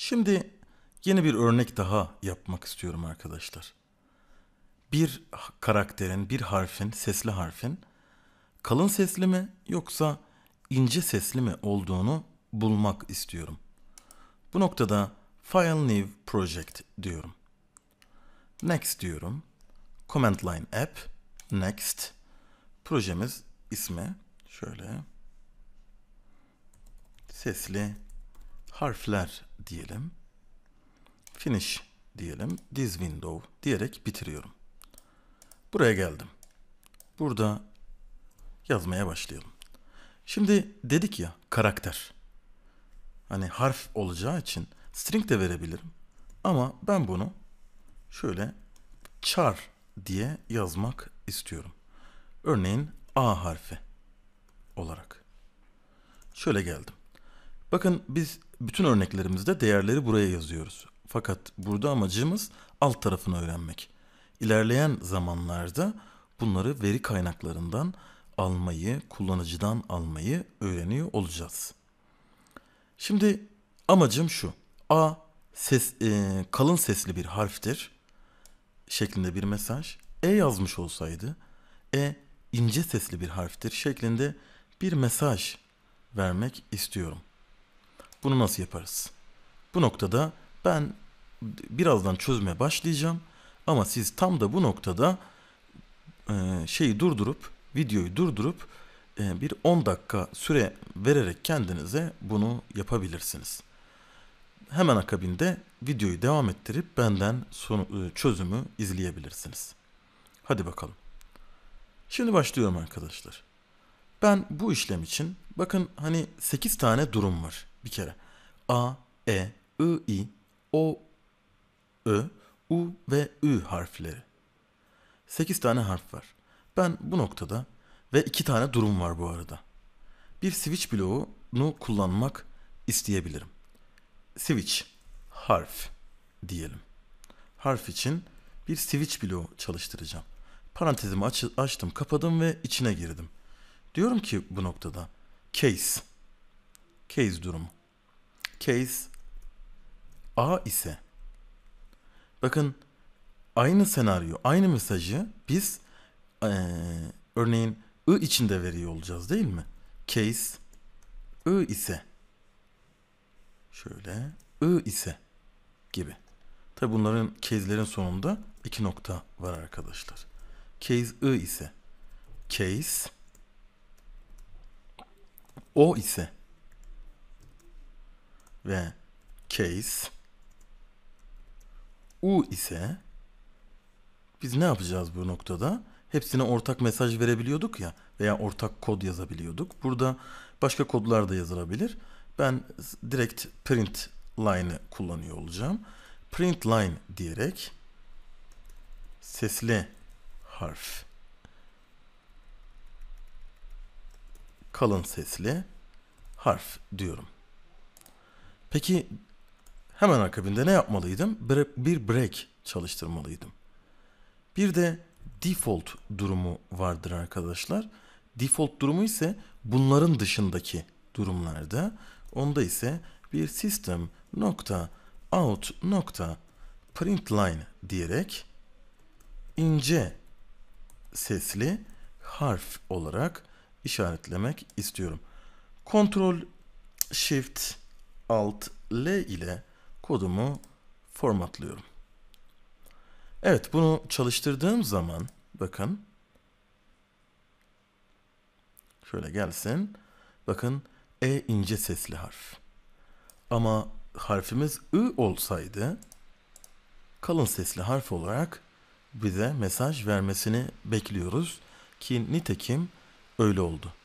Şimdi yeni bir örnek daha yapmak istiyorum arkadaşlar. Bir karakterin, bir harfin, sesli harfin kalın sesli mi yoksa ince sesli mi olduğunu bulmak istiyorum. Bu noktada File New Project diyorum. Next diyorum. Command Line App. Next. Projemiz ismi şöyle sesli harfler diyelim. Finish diyelim. This window diyerek bitiriyorum. Buraya geldim. Burada yazmaya başlayalım. Şimdi dedik ya karakter. Hani harf olacağı için string de verebilirim. Ama ben bunu şöyle char diye yazmak istiyorum. Örneğin A harfi olarak. Şöyle geldim. Bakın biz bütün örneklerimizde değerleri buraya yazıyoruz. Fakat burada amacımız alt tarafını öğrenmek. İlerleyen zamanlarda bunları veri kaynaklarından almayı, kullanıcıdan almayı öğreniyor olacağız. Şimdi amacım şu. A ses e, kalın sesli bir harftir şeklinde bir mesaj. E yazmış olsaydı E ince sesli bir harftir şeklinde bir mesaj vermek istiyorum. Bunu nasıl yaparız? Bu noktada ben birazdan çözmeye başlayacağım ama siz tam da bu noktada e, şeyi durdurup videoyu durdurup e, bir 10 dakika süre vererek kendinize bunu yapabilirsiniz. Hemen akabinde videoyu devam ettirip benden sonu, e, çözümü izleyebilirsiniz. Hadi bakalım. Şimdi başlıyorum arkadaşlar. Ben bu işlem için bakın hani 8 tane durum var bir kere. A, E, I, I, O, Ö, U ve Ü harfleri. 8 tane harf var. Ben bu noktada ve 2 tane durum var bu arada. Bir switch bloğunu kullanmak isteyebilirim. Switch, harf diyelim. Harf için bir switch bloğu çalıştıracağım. Parantezimi aç açtım, kapadım ve içine girdim. Diyorum ki bu noktada case, case durumu case A ise bakın aynı senaryo, aynı mesajı biz ee, örneğin I içinde veriyor olacağız değil mi? Case I ise şöyle I ise gibi. Tabi bunların case'lerin sonunda iki nokta var arkadaşlar. Case I ise case o ise ve case u ise biz ne yapacağız bu noktada? Hepsine ortak mesaj verebiliyorduk ya veya ortak kod yazabiliyorduk. Burada başka kodlar da yazılabilir. Ben direkt print line'ı kullanıyor olacağım. Print line diyerek sesli harf kalın sesli harf diyorum. Peki hemen akabinde ne yapmalıydım? Bir break çalıştırmalıydım. Bir de default durumu vardır arkadaşlar. Default durumu ise bunların dışındaki durumlarda. Onda ise bir system nokta out nokta print line diyerek ince sesli harf olarak işaretlemek istiyorum. Ctrl Shift Alt L ile kodumu formatlıyorum. Evet bunu çalıştırdığım zaman bakın şöyle gelsin. Bakın E ince sesli harf. Ama harfimiz ı olsaydı kalın sesli harf olarak bize mesaj vermesini bekliyoruz ki nitekim öyle oldu.